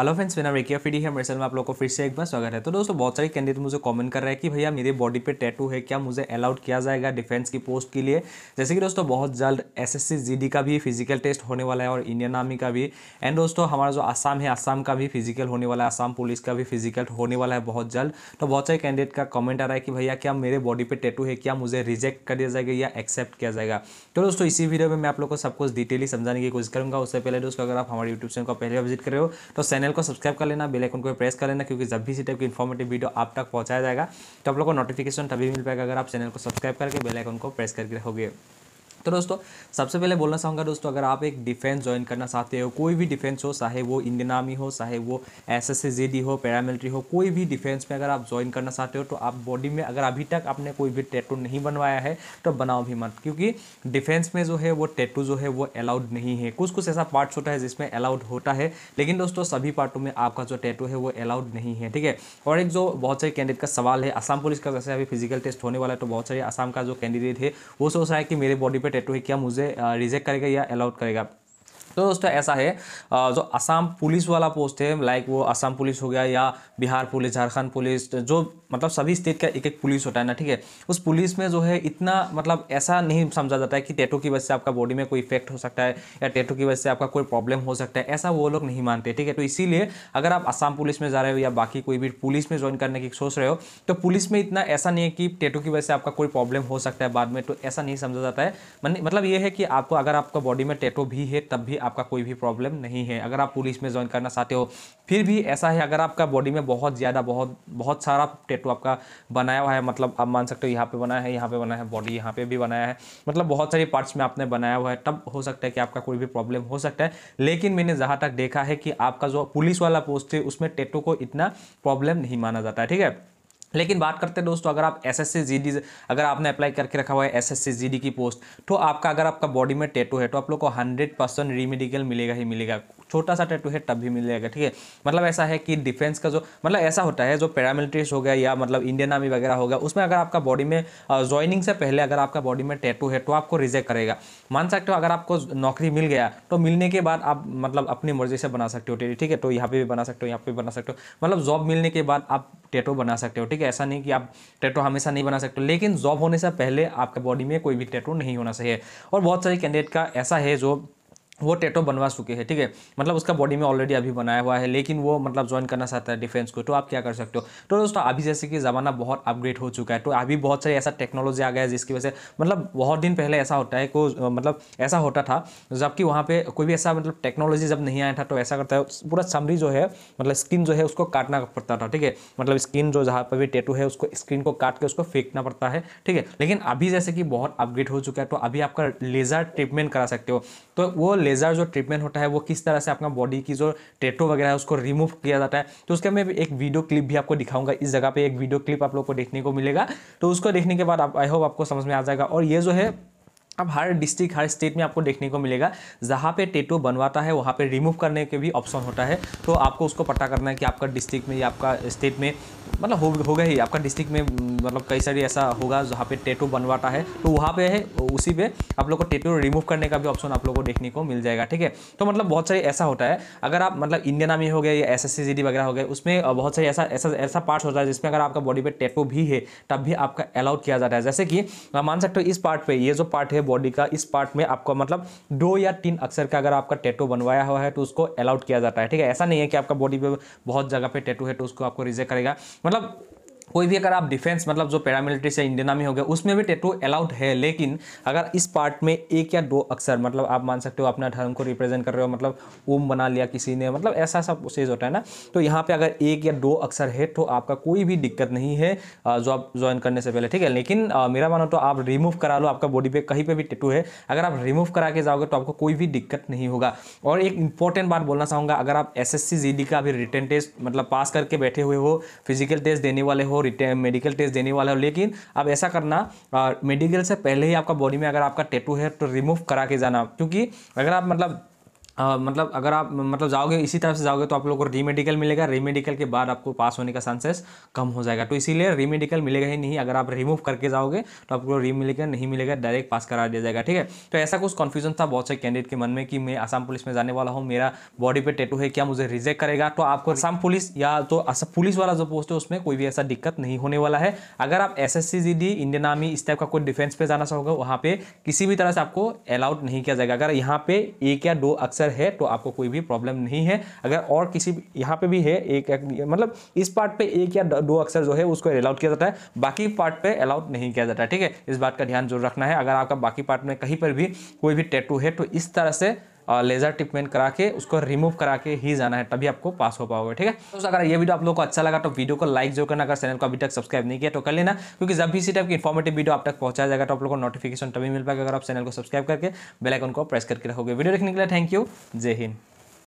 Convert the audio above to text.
hello friends मेरा रेकिया फीडी है मेरे चैनल में आप लोग को फिर से एक बार स्वागत है तो दोस्तों बहुत सारे कैंडिडेट मुझे कमेंट कर रहे हैं कि भैया मेरे बॉडी पे टैटू है क्या मुझे अलाउड किया जाएगा डिफेंस की पोस्ट के लिए जैसे कि दोस्तों बहुत जल्द एसएससी जीडी का भी फिजिकल टेस्ट होने वाला है और इंडियन आर्मी का भी एंड दोस्तों हमारा जो आसाम है आसाम का भी फिजिकल होने वाला है आसाम पुलिस का भी फिजिकल होने वाला है बहुत जल्द तो बहुत सारे कैंडिडेट का कॉमेंट आ रहा है कि भैया क्या मेरे बॉडी पर टैटू है क्या मुझे रिजेक्ट कर दिया जाएगा या एक्सेप्ट किया जाएगा तो दोस्तों इसी वीडियो में मैं आप लोग को सब कुछ डिटेली समझाने की कोशिश करूँगा उससे पहले दोस्तों अगर आप हमारे यूट्यूब चैनल को पहले विजिट करे हो तो चैनल चैनल को सब्सक्राइब कर लेना बेल आइकन को प्रेस कर लेना क्योंकि जब भी इसी टाइप की इन्फॉर्मेटिव वीडियो आप तक पहुंचाया जाएगा तो आप लोगों को नोटिफिकेशन तभी मिल पाएगा अगर आप चैनल को सब्सक्राइब करके बेल आइकन को प्रेस करके रखोगे तो दोस्तों सबसे पहले बोलना चाहूँगा दोस्तों अगर आप एक डिफेंस ज्वाइन करना चाहते हो कोई भी डिफेंस हो चाहे वो इंडियन आर्मी हो चाहे वो एस एस हो पैरामिलिट्री हो कोई भी डिफेंस में अगर आप ज्वाइन करना चाहते हो तो आप बॉडी में अगर अभी तक आपने कोई भी टैटू नहीं बनवाया है तो बनाओ भी मत क्योंकि डिफेंस में जो है वो टैटू जो है वो अलाउड नहीं है कुछ कुछ ऐसा पार्ट्स होता है जिसमें अलाउड होता है लेकिन दोस्तों सभी पार्टों में आपका जो टैटू है वो अलाउड नहीं है ठीक है और एक जो बहुत सारे कैंडिडेट का सवाल है आसाम पुलिस का जैसे अभी फिजिकल टेस्ट होने वाला है तो बहुत सारे आसाम का जो कैंडिडेट है वो सोच रहा है कि मेरे बॉडी पर टैटू है क्या मुझे रिजेक्ट करेगा या अलाउड करेगा तो दोस्तों ऐसा है जो असम पुलिस वाला पोस्ट है लाइक वो असम पुलिस हो गया या बिहार पुलिस झारखंड पुलिस जो मतलब सभी स्टेट का एक एक पुलिस होता है ना ठीक है उस पुलिस में जो है इतना मतलब ऐसा नहीं समझा जाता है कि टेटो की वजह से आपका बॉडी में कोई इफेक्ट हो सकता है या टेटो की वजह से आपका कोई प्रॉब्लम हो सकता है ऐसा वो लोग नहीं मानते ठीक है तो इसीलिए अगर आप असम पुलिस में जा रहे हो या बाकी कोई भी पुलिस में ज्वाइन करने की सोच रहे हो तो पुलिस में इतना ऐसा नहीं है कि टेटो की वजह से आपका कोई प्रॉब्लम हो सकता है बाद में तो ऐसा नहीं समझा जाता है मतलब ये है कि आपको अगर आपका बॉडी में टेटो भी है तब भी आपका कोई भी प्रॉब्लम नहीं है अगर आप पुलिस में ज्वाइन करना चाहते हो फिर भी ऐसा है अगर आपका बॉडी में बहुत ज़्यादा बहुत बहुत सारा टेटू आपका बनाया हुआ है मतलब आप मान सकते हो यहाँ पे बनाया है यहाँ पे बनाया है बॉडी यहाँ पे भी बनाया है मतलब बहुत सारी पार्ट्स में आपने बनाया हुआ है तब हो सकता है कि आपका कोई भी प्रॉब्लम हो सकता है लेकिन मैंने जहाँ तक देखा है कि आपका जो पुलिस वाला पोस्ट है उसमें टेटो को इतना प्रॉब्लम नहीं माना जाता है ठीक है लेकिन बात करते हैं दोस्तों अगर आप एस एस अगर आपने अप्लाई करके रखा हुआ है एस एस की पोस्ट तो आपका अगर आपका बॉडी में टेटू है तो आप लोग को 100 परसेंट रीमेडिकल मिलेगा ही मिलेगा छोटा सा टैटू है तब भी मिल जाएगा ठीक है मतलब ऐसा है कि डिफेंस का जो मतलब ऐसा होता है जो पैरामिलिट्रीज हो गया या मतलब इंडियन आर्मी वगैरह हो गया उसमें अगर आपका बॉडी में ज्वाइनिंग से पहले अगर आपका बॉडी में टैटू है तो आपको रिजेक्ट करेगा मान सकते हो अगर आपको नौकरी मिल गया तो मिलने के बाद आप मतलब अपनी मर्जी से बना सकते हो टेटू ठीक है तो यहाँ पे भी बना सकते हो यहाँ पे भी बना सकते हो मतलब जॉब मिलने के बाद आप टेटो बना सकते हो ठीक है ऐसा नहीं कि आप टैटो हमेशा नहीं बना सकते हो लेकिन जॉब होने से पहले आपके बॉडी में कोई भी टेटो नहीं होना चाहिए और बहुत सारे कैंडिडेट का ऐसा है जो वो टेटो बनवा चुके हैं ठीक है मतलब उसका बॉडी में ऑलरेडी अभी बनाया हुआ है लेकिन वो मतलब ज्वाइन करना चाहता है डिफेंस को तो आप क्या कर सकते हो तो दोस्तों अभी जैसे कि ज़माना बहुत अपग्रेड हो चुका है तो अभी बहुत सारी ऐसा टेक्नोलॉजी आ गया है जिसकी वजह से मतलब बहुत दिन पहले ऐसा होता है को मतलब ऐसा होता था जबकि वहाँ पर कोई भी ऐसा मतलब टेक्नोलॉजी जब नहीं आया था तो ऐसा करता है पूरा समरी जो है मतलब स्किन जो है उसको काटना पड़ता था ठीक है मतलब स्किन जो जहाँ पर भी टेटू है उसको स्किन को काट के उसको फेंकना पड़ता है ठीक है लेकिन अभी जैसे कि बहुत अपग्रेड हो चुका है तो अभी आपका लेज़र ट्रीटमेंट करा सकते हो तो वो लेज़र जो ट्रीटमेंट होता है वो किस तरह से अपना बॉडी की जो टेटो वगैरह है उसको रिमूव किया जाता है तो उसके मैं एक वीडियो क्लिप भी आपको दिखाऊंगा इस जगह पर एक वीडियो क्लिप आप लोग को देखने को मिलेगा तो उसको देखने के बाद आई होप आपको समझ में आ जाएगा और ये जो है अब हर डिस्ट्रिक्ट हर स्टेट में आपको देखने को मिलेगा जहाँ पे टेटो बनवाता है वहाँ पे रिमूव करने के भी ऑप्शन होता है तो आपको उसको पता करना है कि आपका डिस्ट्रिक्ट में या आपका स्टेट में मतलब हो होगा ही आपका डिस्ट्रिक्ट में मतलब कई सारी ऐसा होगा जहाँ पे टेटो बनवाता है तो वहाँ पे है उसी पे आप लोग को टेटो रिमूव करने का भी ऑप्शन आप लोग को देखने को मिल जाएगा ठीक है तो मतलब बहुत सारी ऐसा होता है अगर आप मतलब इंडियन आर्मी हो गया या एस एस वगैरह हो गया उसमें बहुत सारी ऐसा ऐसा ऐसा पार्ट होता है जिसमें अगर आपका बॉडी पर टेटो भी है तब भी आपका अलाउड किया जाता है जैसे कि मान सकते हो इस पार्ट पर ये जो पार्ट है है बॉडी का इस पार्ट में आपको मतलब दो या तीन अक्षर का अगर आपका टैटू बनवाया हुआ है तो उसको अलाउड किया जाता है ठीक है ऐसा नहीं है कि आपका बॉडी पे बहुत जगह पे टैटू है तो उसको आपको रिजेक्ट करेगा मतलब कोई भी अगर आप डिफेंस मतलब जो पैरामिलिट्री से इंडियन आर्मी हो गया उसमें भी टैटू अलाउड है लेकिन अगर इस पार्ट में एक या दो अक्सर मतलब आप मान सकते हो अपना धर्म को रिप्रेजेंट कर रहे हो मतलब ओम बना लिया किसी ने मतलब ऐसा सब चीज़ होता है ना तो यहाँ पे अगर एक या दो अक्सर है तो आपका कोई भी दिक्कत नहीं है जॉब ज्वाइन करने से पहले ठीक है लेकिन आ, मेरा मानो तो आप रिमूव करा लो आपका बॉडी पे कहीं पर भी टेटू है अगर आप रिमूव करा के जाओगे तो आपको कोई भी दिक्कत नहीं होगा और एक इंपॉर्टेंट बात बोलना चाहूँगा अगर आप एस एस का अभी रिटर्न टेस्ट मतलब पास करके बैठे हुए हो फिजिकल टेस्ट देने वाले हो मेडिकल टेस्ट देने वाला हो लेकिन अब ऐसा करना मेडिकल से पहले ही आपका बॉडी में अगर आपका टेटू है तो रिमूव करा के जाना क्योंकि अगर आप मतलब आ, मतलब अगर आप मतलब जाओगे इसी तरफ से जाओगे तो आप लोग को रीमेडिकल मिलेगा रीमेडिकल के बाद आपको पास होने का चांसेस कम हो जाएगा तो इसीलिए रीमेडिकल मिलेगा ही नहीं अगर आप रिमूव करके जाओगे तो आपको रीमेडिकल नहीं मिलेगा डायरेक्ट पास करा दिया जाएगा ठीक है तो ऐसा कुछ कन्फ्यूजन था बहुत से कैंडिडेट के मन में कि मैं आसाम पुलिस में जाने वाला हूँ मेरा बॉडी पर टेटू है क्या मुझे रिजेक्ट करेगा तो आपको आसाम पुलिस या तो पुलिस वाला जो पोस्ट है उसमें कोई भी ऐसा दिक्कत नहीं होने वाला है अगर आप एस एस इंडियन आर्मी इस टाइप का कोई डिफेंस पर जाना चाहोगे वहाँ पर किसी भी तरह से आपको अलाउड नहीं किया जाएगा अगर यहाँ पे एक या दो अक्सर अगर है तो आपको कोई भी प्रॉब्लम नहीं है अगर और किसी यहाँ पे भी है एक, एक मतलब इस पार्ट पे एक या दो अक्षर जो है उसको अलाउड किया जाता है बाकी पार्ट पे अलाउड नहीं किया जाता है ठीक है इस बात का ध्यान जरूर रखना है अगर आपका बाकी पार्ट में कहीं पर भी कोई भी टैटू है तो इस तरह से लेज़र ट्रीटमेंट करा के उसको रिमूव करा के ही जाना है तभी आपको पास हो पाओगे ठीक है तो अगर ये वीडियो आप लोग को अच्छा लगा तो वीडियो को लाइक जो करना अगर चैनल को अभी तक सब्सक्राइब नहीं किया तो कर लेना क्योंकि जब भी इसी टाइप की इन्फॉर्मेटिव वीडियो आप तक पहुंचा जाएगा तो आप लोग को नोटिफिकेशन तभी मिल पाएगा अगर आप चैनल को सब्सक्राइब करके बेलाइकन को प्रेस करके रखोगे वीडियो देखने के लिए थैंक यू जय हिंद